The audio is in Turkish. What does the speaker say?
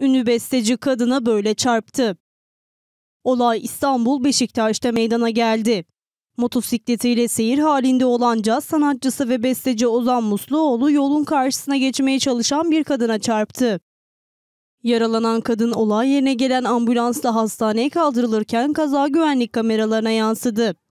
Ünlü besteci kadına böyle çarptı. Olay İstanbul Beşiktaş'ta meydana geldi. Motosikletiyle seyir halinde olan caz sanatçısı ve besteci Ozan Musluoğlu yolun karşısına geçmeye çalışan bir kadına çarptı. Yaralanan kadın olay yerine gelen ambulansla hastaneye kaldırılırken kaza güvenlik kameralarına yansıdı.